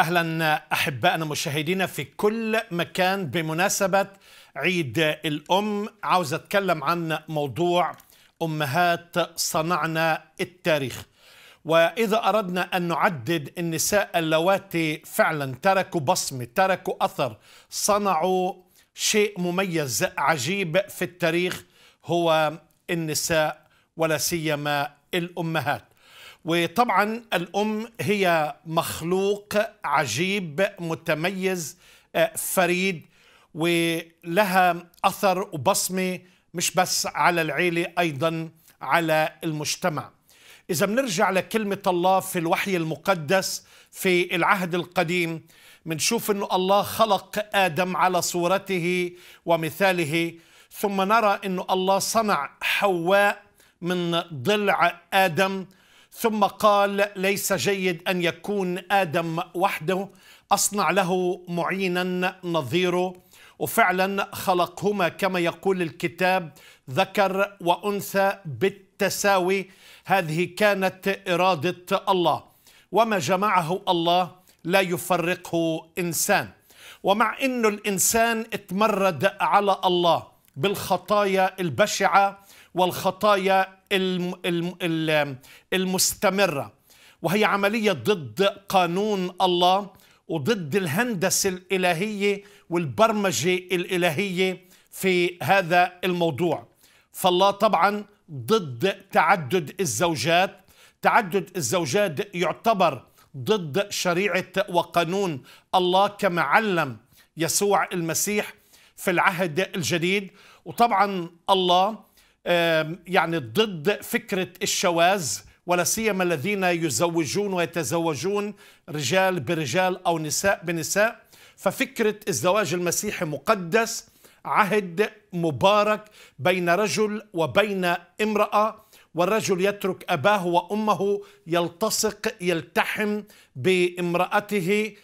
اهلا احبائنا مشاهدينا في كل مكان بمناسبه عيد الام عاوز اتكلم عن موضوع امهات صنعنا التاريخ واذا اردنا ان نعدد النساء اللواتي فعلا تركوا بصمه تركوا اثر صنعوا شيء مميز عجيب في التاريخ هو النساء ولا سيما الامهات وطبعا الام هي مخلوق عجيب متميز آه، فريد ولها اثر وبصمه مش بس على العيله ايضا على المجتمع اذا بنرجع لكلمه الله في الوحي المقدس في العهد القديم بنشوف انه الله خلق ادم على صورته ومثاله ثم نرى انه الله صنع حواء من ضلع ادم ثم قال ليس جيد أن يكون آدم وحده أصنع له معينا نظيره وفعلا خلقهما كما يقول الكتاب ذكر وأنثى بالتساوي هذه كانت إرادة الله وما جمعه الله لا يفرقه إنسان ومع أنه الإنسان اتمرد على الله بالخطايا البشعة والخطايا المستمرة وهي عملية ضد قانون الله وضد الهندسة الإلهية والبرمجة الإلهية في هذا الموضوع فالله طبعا ضد تعدد الزوجات تعدد الزوجات يعتبر ضد شريعة وقانون الله كما علم يسوع المسيح في العهد الجديد وطبعا الله يعني ضد فكرة الشواذ ولا سيما الذين يزوجون ويتزوجون رجال برجال أو نساء بنساء ففكرة الزواج المسيحي مقدس عهد مبارك بين رجل وبين امرأة والرجل يترك أباه وأمه يلتصق يلتحم بامرأته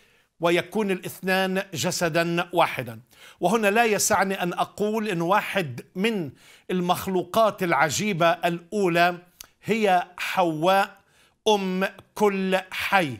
ويكون الاثنان جسدا واحدا وهنا لا يسعني ان اقول ان واحد من المخلوقات العجيبه الاولى هي حواء ام كل حي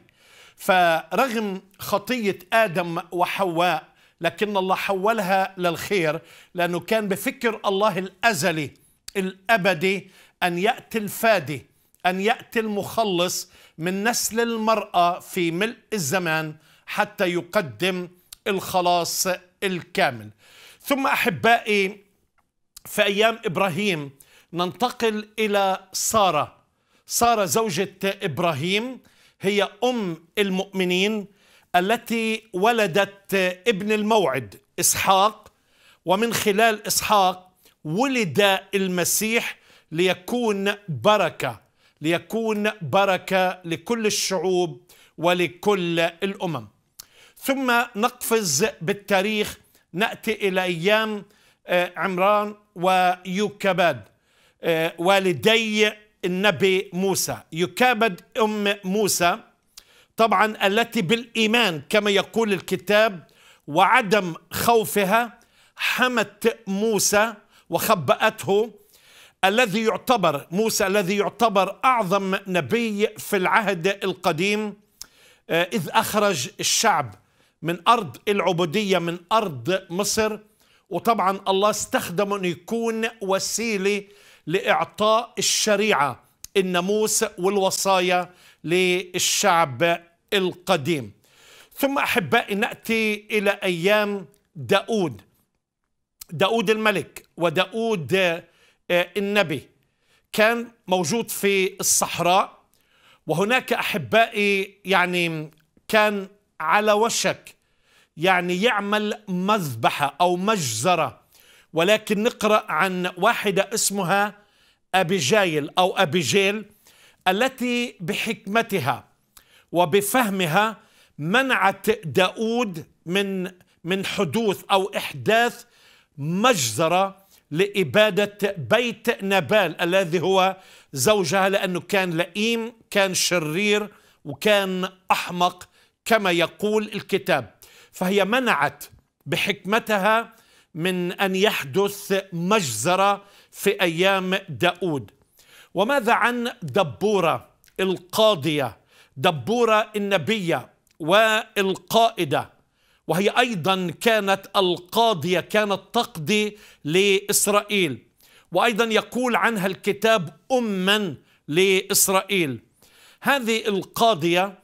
فرغم خطيه ادم وحواء لكن الله حولها للخير لانه كان بفكر الله الازلي الابدي ان ياتي الفادي ان ياتي المخلص من نسل المراه في ملء الزمان حتى يقدم الخلاص الكامل ثم احبائي في ايام ابراهيم ننتقل الى ساره ساره زوجه ابراهيم هي ام المؤمنين التي ولدت ابن الموعد اسحاق ومن خلال اسحاق ولد المسيح ليكون بركه ليكون بركه لكل الشعوب ولكل الامم ثم نقفز بالتاريخ نأتي إلى أيام آه، عمران ويوكباد آه، والدي النبي موسى يكابد أم موسى طبعا التي بالإيمان كما يقول الكتاب وعدم خوفها حمت موسى وخبأته الذي يعتبر موسى الذي يعتبر أعظم نبي في العهد القديم آه، إذ أخرج الشعب من أرض العبودية من أرض مصر وطبعا الله استخدمه أن يكون وسيلة لإعطاء الشريعة الناموس والوصايا للشعب القديم ثم أحبائي نأتي إلى أيام داود داود الملك وداود آه، النبي كان موجود في الصحراء وهناك أحبائي يعني كان على وشك يعني يعمل مذبحة أو مجزرة ولكن نقرأ عن واحدة اسمها أبيجايل أو أبيجيل التي بحكمتها وبفهمها منعت داود من من حدوث أو إحداث مجزرة لإبادة بيت نبال الذي هو زوجها لأنه كان لئيم كان شرير وكان أحمق كما يقول الكتاب فهي منعت بحكمتها من أن يحدث مجزرة في أيام داود وماذا عن دبورة القاضية دبورة النبية والقائدة وهي أيضا كانت القاضية كانت تقضي لإسرائيل وأيضا يقول عنها الكتاب أما لإسرائيل هذه القاضية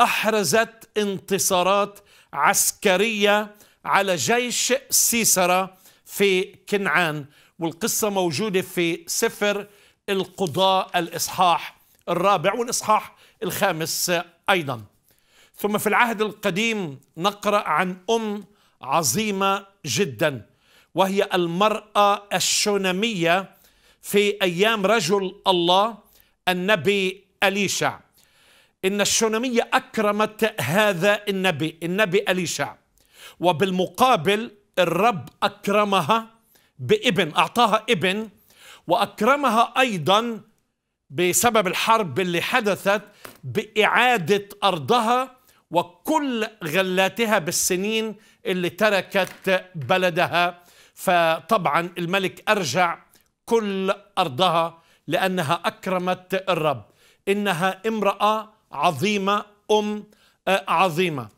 أحرزت انتصارات عسكرية على جيش سيسرة في كنعان والقصة موجودة في سفر القضاء الإصحاح الرابع والإصحاح الخامس أيضا ثم في العهد القديم نقرأ عن أم عظيمة جدا وهي المرأة الشونمية في أيام رجل الله النبي أليشع إن الشونمية أكرمت هذا النبي النبي أليشع وبالمقابل الرب أكرمها بابن أعطاها ابن وأكرمها أيضا بسبب الحرب اللي حدثت بإعادة أرضها وكل غلاتها بالسنين اللي تركت بلدها فطبعا الملك أرجع كل أرضها لأنها أكرمت الرب إنها امرأة عظيمه ام آه، عظيمه